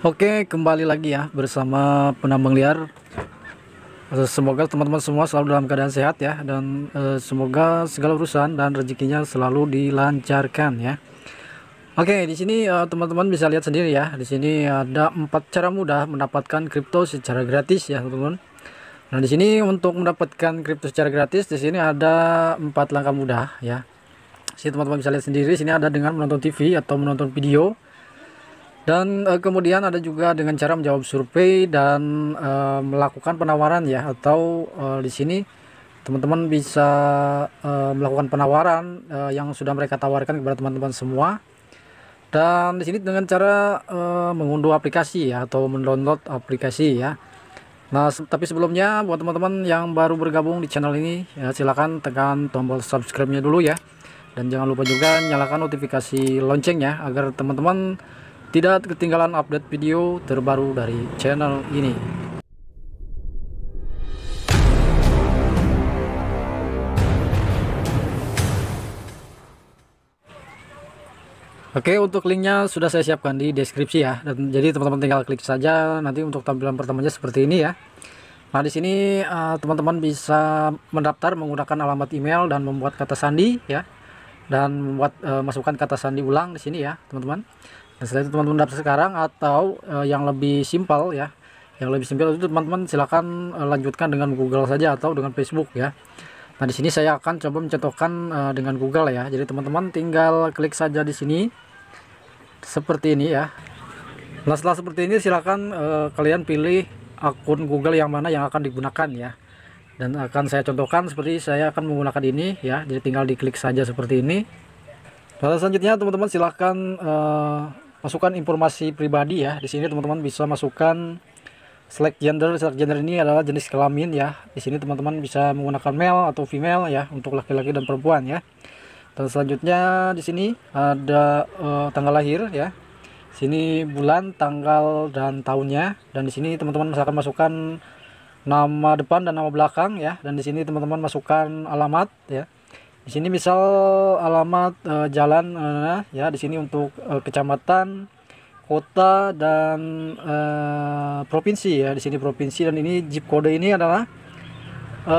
Oke, kembali lagi ya bersama penambang liar. Eh, semoga teman-teman semua selalu dalam keadaan sehat ya dan e, semoga segala urusan dan rezekinya selalu dilancarkan ya. Oke, di sini eh, teman-teman bisa lihat sendiri ya. Di sini ada empat cara mudah mendapatkan kripto secara gratis ya, teman-teman. Nah, di sini untuk mendapatkan kripto secara gratis di sini ada empat langkah mudah ya. Si teman-teman bisa lihat sendiri, sini ada dengan menonton TV atau menonton video dan e, kemudian ada juga dengan cara menjawab survei dan e, melakukan penawaran ya atau e, di sini teman-teman bisa e, melakukan penawaran e, yang sudah mereka tawarkan kepada teman-teman semua. Dan di sini dengan cara e, mengunduh aplikasi ya atau mendownload aplikasi ya. Nah, se tapi sebelumnya buat teman-teman yang baru bergabung di channel ini ya silakan tekan tombol subscribe-nya dulu ya. Dan jangan lupa juga nyalakan notifikasi loncengnya agar teman-teman tidak ketinggalan update video terbaru dari channel ini. Oke untuk linknya sudah saya siapkan di deskripsi ya dan jadi teman-teman tinggal klik saja nanti untuk tampilan pertamanya seperti ini ya Nah di sini eh, teman-teman uh, bisa mendaftar menggunakan alamat email dan membuat kata sandi ya dan membuat uh, masukkan kata sandi ulang di sini ya teman-teman Nah, setelah itu teman-teman daftar sekarang atau uh, yang lebih simpel ya, yang lebih simpel itu teman-teman silahkan uh, eh, lanjutkan dengan Google saja atau dengan Facebook ya. Nah di sini saya akan coba mencetokkan uh, eh, dengan Google ya. Jadi teman-teman tinggal klik saja di sini seperti ini ya. Nah setelah seperti ini silahkan uh, kalian pilih akun Google yang mana yang akan digunakan ya. Dan akan saya contohkan seperti saya akan menggunakan ini ya. Jadi tinggal diklik saja seperti ini. Lalu nah, selanjutnya teman-teman silahkan uh, masukkan informasi pribadi ya. Di sini teman-teman bisa masukkan select gender. Select gender ini adalah jenis kelamin ya. Di sini teman-teman bisa menggunakan male atau female ya untuk laki-laki dan perempuan ya. Dan selanjutnya di sini ada uh, tanggal lahir ya. Sini bulan, tanggal dan tahunnya. Dan di sini teman-teman misalkan masukkan nama depan dan nama belakang ya. Dan di sini teman-teman masukkan alamat ya di sini misal alamat e, jalan e, ya di sini untuk e, kecamatan, kota dan e, provinsi ya. Di sini provinsi dan ini zip kode ini adalah e,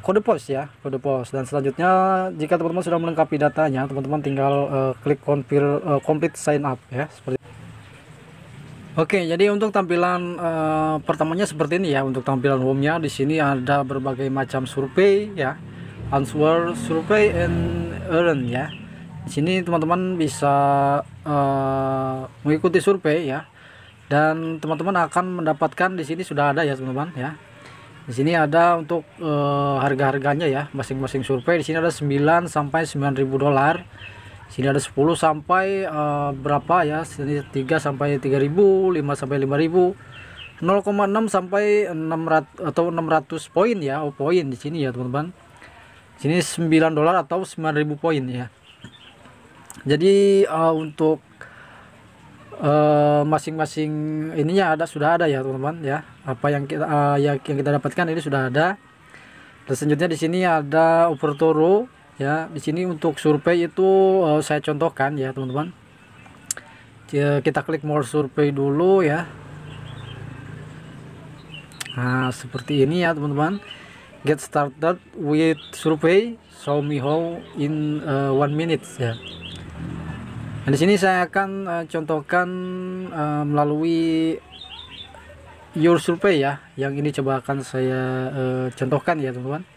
kode pos ya, kode pos. Dan selanjutnya jika teman-teman sudah melengkapi datanya, teman-teman tinggal e, klik confirm e, complete sign up ya seperti Oke, jadi untuk tampilan e, pertamanya seperti ini ya. Untuk tampilan home nya di sini ada berbagai macam survei ya answer survey and earn ya di sini teman-teman bisa uh, mengikuti survei ya dan teman-teman akan mendapatkan di sini sudah ada ya teman-teman ya di sini ada untuk uh, harga-harganya ya masing-masing survei di sini ada 9 sampai 9000 dolar di sini ada 10 sampai uh, berapa ya di sini 3 sampai 3000 5 sampai 5000 0,6 sampai 600 atau 600 poin ya oh, poin di sini ya teman-teman ini 9 dolar atau 9000 poin ya jadi uh, untuk eh, masing-masing uh, ininya ada sudah ada ya teman-teman ya apa yang kita uh, eh, yang, yang kita dapatkan ini sudah ada dan selanjutnya di sini ada toro ya di sini untuk survei itu uh, saya contohkan ya teman-teman kita klik more survei dulu ya nah seperti ini ya teman-teman get started with survey show me how in uh, one minute ya nah, di sini saya akan uh, contohkan uh, melalui your survey ya yang ini coba akan saya uh, contohkan ya teman-teman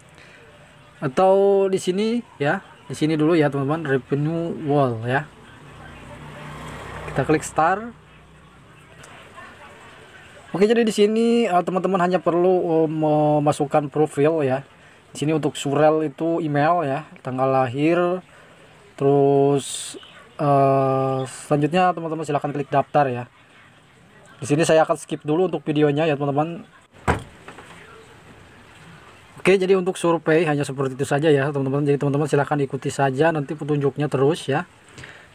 atau di sini ya di sini dulu ya teman-teman revenue wall ya kita klik start Oke, jadi di sini eh, teman-teman hanya perlu eh, memasukkan profil ya. Di sini untuk surel itu email ya, tanggal lahir, terus uh, selanjutnya teman-teman silahkan klik daftar ya. Di sini saya akan skip dulu untuk videonya ya teman-teman. Oke, jadi untuk survei hanya seperti itu saja ya, teman-teman. Jadi teman-teman silahkan ikuti saja nanti petunjuknya terus ya.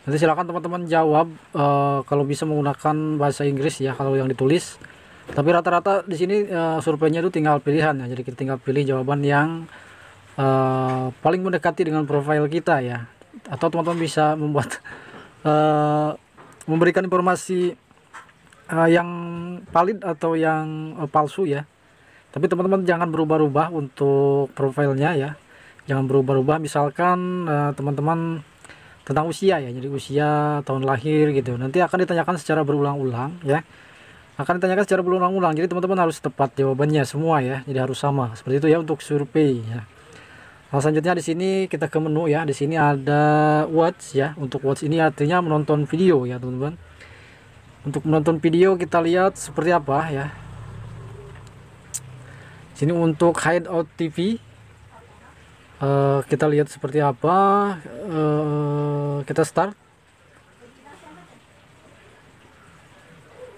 Nanti silahkan teman-teman jawab uh, kalau bisa menggunakan bahasa Inggris ya kalau yang ditulis. Tapi rata-rata di sini uh, surveinya itu tinggal pilihan ya. Jadi kita tinggal pilih jawaban yang uh, paling mendekati dengan profil kita ya. Atau teman-teman bisa membuat uh, memberikan informasi uh, yang valid atau yang uh, palsu ya. Tapi teman-teman jangan berubah-ubah untuk profilnya ya. Jangan berubah-ubah misalkan teman-teman uh, teman -teman tentang usia ya. Jadi usia, tahun lahir gitu. Nanti akan ditanyakan secara berulang-ulang ya akan ditanyakan secara berulang-ulang. Jadi teman-teman harus tepat jawabannya semua ya. Jadi harus sama. Seperti itu ya untuk survei ya. Nah, selanjutnya di sini kita ke menu ya. Di sini ada watch ya. Untuk watch ini artinya menonton video ya, teman-teman. Untuk menonton video kita lihat seperti apa ya. Di sini untuk hide out TV uh, eh, kita lihat seperti apa. Uh, kita start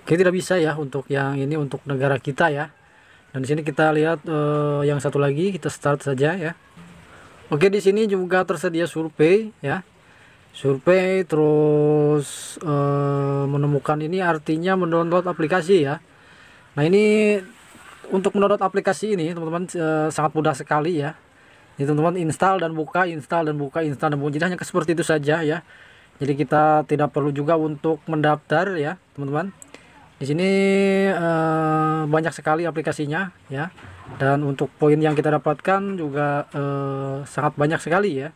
Kita tidak bisa ya untuk yang ini untuk negara kita ya. Dan di sini kita lihat uh, yang satu lagi kita start saja ya. Oke di sini juga tersedia survei ya. Survei terus uh, menemukan ini artinya mendownload aplikasi ya. Nah ini untuk mendownload aplikasi ini teman-teman uh, sangat mudah sekali ya. ini teman-teman install dan buka, install dan buka, install dan buka. Jadi hanya seperti itu saja ya. Jadi kita tidak perlu juga untuk mendaftar ya teman-teman. Di sini eh, banyak sekali aplikasinya ya. Dan untuk poin yang kita dapatkan juga eh, sangat banyak sekali ya.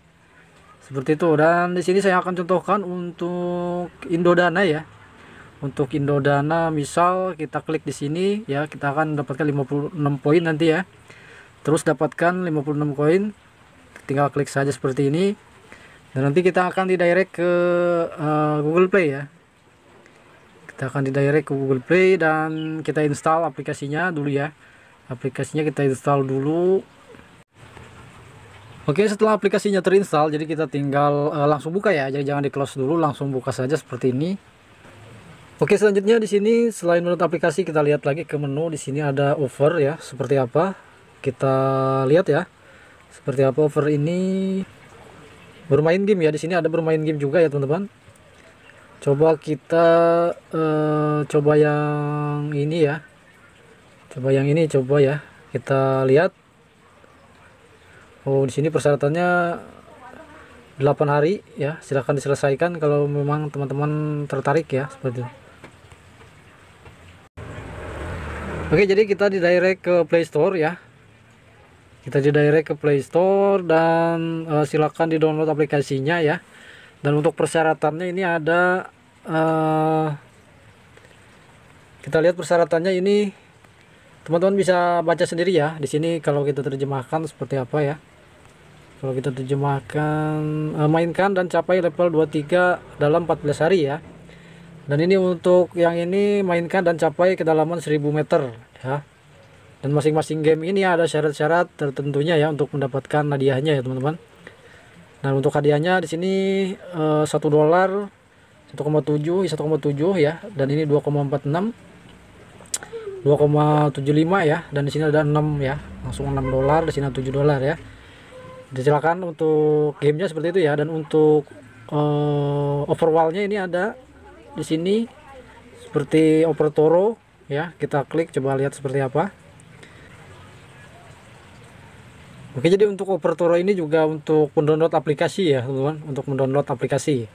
Seperti itu. Dan di sini saya akan contohkan untuk Indodana ya. Untuk Indodana misal kita klik di sini ya, kita akan dapatkan 56 poin nanti ya. Terus dapatkan 56 koin. Tinggal klik saja seperti ini. Dan nanti kita akan di direct ke uh, Google Play ya kita akan di direct ke Google Play dan kita install aplikasinya dulu ya aplikasinya kita install dulu Oke setelah aplikasinya terinstall jadi kita tinggal uh, langsung buka ya jadi jangan di close dulu langsung buka saja seperti ini Oke selanjutnya di sini selain menu aplikasi kita lihat lagi ke menu di sini ada over ya seperti apa kita lihat ya seperti apa over ini bermain game ya di sini ada bermain game juga ya teman-teman coba kita uh, coba yang ini ya coba yang ini coba ya kita lihat oh di sini persyaratannya 8 hari ya silahkan diselesaikan kalau memang teman-teman tertarik ya seperti itu oke jadi kita di direct ke Play Store ya kita di direct ke Play Store dan uh, eh, silahkan di download aplikasinya ya dan untuk persyaratannya ini ada uh, kita lihat persyaratannya ini teman-teman bisa baca sendiri ya di sini kalau kita terjemahkan seperti apa ya kalau kita terjemahkan uh, mainkan dan capai level 23 dalam 14 hari ya dan ini untuk yang ini mainkan dan capai kedalaman 1000 meter ya dan masing-masing game ini ada syarat-syarat tertentunya ya untuk mendapatkan hadiahnya ya teman-teman nah untuk hadiahnya di sini eh, satu dolar 1,7 1,7 iya, ya dan ini 2,46 2,75 ya dan di sini ada 6 ya langsung 6 dolar di sini 7 dolar ya silakan untuk gamenya seperti itu ya dan untuk uh, overwallnya ini ada di sini seperti over toro ya kita klik coba lihat seperti apa Oke, jadi untuk Operatoro ini juga untuk mendownload aplikasi ya, teman-teman, untuk mendownload aplikasi.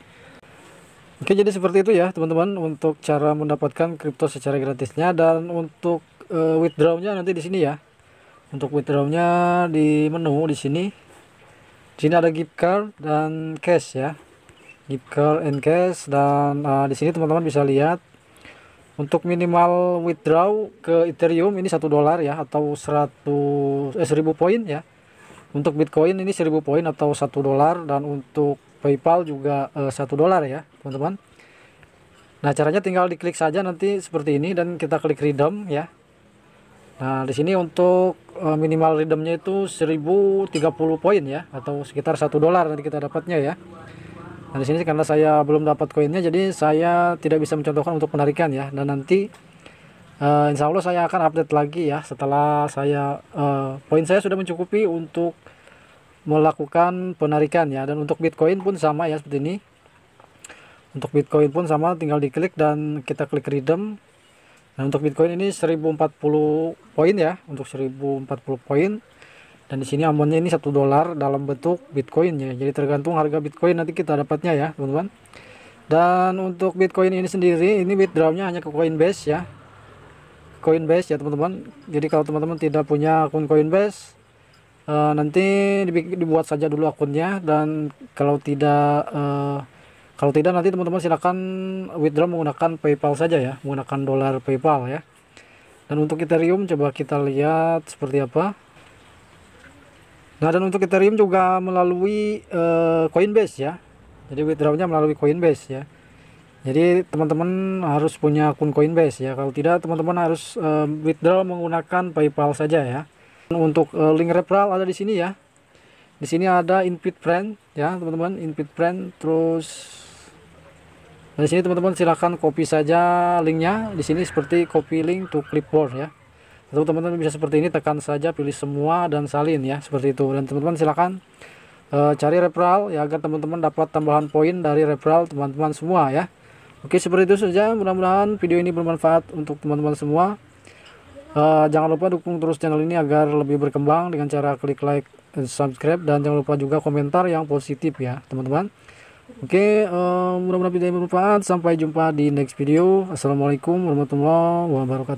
Oke, jadi seperti itu ya, teman-teman, untuk cara mendapatkan kripto secara gratisnya dan untuk uh, eh, withdraw nanti di sini ya. Untuk withdrawnya di menu di sini. Di sini ada gift card dan cash ya. Gift card and cash dan uh, di sini teman-teman bisa lihat untuk minimal withdraw ke Ethereum ini satu dolar ya atau 100 eh 1000 poin ya untuk Bitcoin ini 1000 poin atau 1 dolar dan untuk PayPal juga eh, satu 1 dolar ya, teman-teman. Nah, caranya tinggal diklik saja nanti seperti ini dan kita klik redeem ya. Nah, di sini untuk eh, minimal redeemnya itu 1030 poin ya atau sekitar satu dolar nanti kita dapatnya ya. Nah, di sini karena saya belum dapat koinnya jadi saya tidak bisa mencontohkan untuk penarikan ya dan nanti uh, insya Allah saya akan update lagi ya setelah saya uh, poin saya sudah mencukupi untuk melakukan penarikan ya dan untuk Bitcoin pun sama ya seperti ini untuk Bitcoin pun sama tinggal diklik dan kita klik redeem Nah untuk Bitcoin ini 1040 poin ya, untuk 1040 poin. Dan di sini amonnya ini satu dolar dalam bentuk Bitcoin ya. Jadi tergantung harga Bitcoin nanti kita dapatnya ya, teman-teman. Dan untuk Bitcoin ini sendiri ini withdrawnya hanya ke Coinbase ya. Coinbase ya teman-teman jadi kalau teman-teman tidak punya akun Coinbase uh, nanti dibuat saja dulu akunnya dan kalau tidak uh, kalau tidak nanti teman-teman silakan withdraw menggunakan PayPal saja ya menggunakan dolar PayPal ya dan untuk Ethereum coba kita lihat seperti apa nah dan untuk Ethereum juga melalui uh, Coinbase ya jadi withdrawnya melalui Coinbase ya jadi teman-teman harus punya akun Coinbase ya. Kalau tidak teman-teman harus uh, withdraw menggunakan PayPal saja ya. Untuk uh, link referral ada di sini ya. Di sini ada input friend ya teman-teman, input friend terus nah, di sini teman-teman silahkan copy saja linknya. Di sini seperti copy link to clipboard ya. Tapi teman-teman bisa seperti ini tekan saja pilih semua dan salin ya seperti itu. Dan teman-teman silahkan uh, eh, cari referral ya agar teman-teman dapat tambahan poin dari referral teman-teman semua ya. Oke seperti itu saja mudah-mudahan video ini bermanfaat untuk teman-teman semua uh, jangan lupa dukung terus channel ini agar lebih berkembang dengan cara klik like dan subscribe dan jangan lupa juga komentar yang positif ya teman-teman Oke uh, mudah-mudahan video ini bermanfaat sampai jumpa di next video Assalamualaikum warahmatullahi wabarakatuh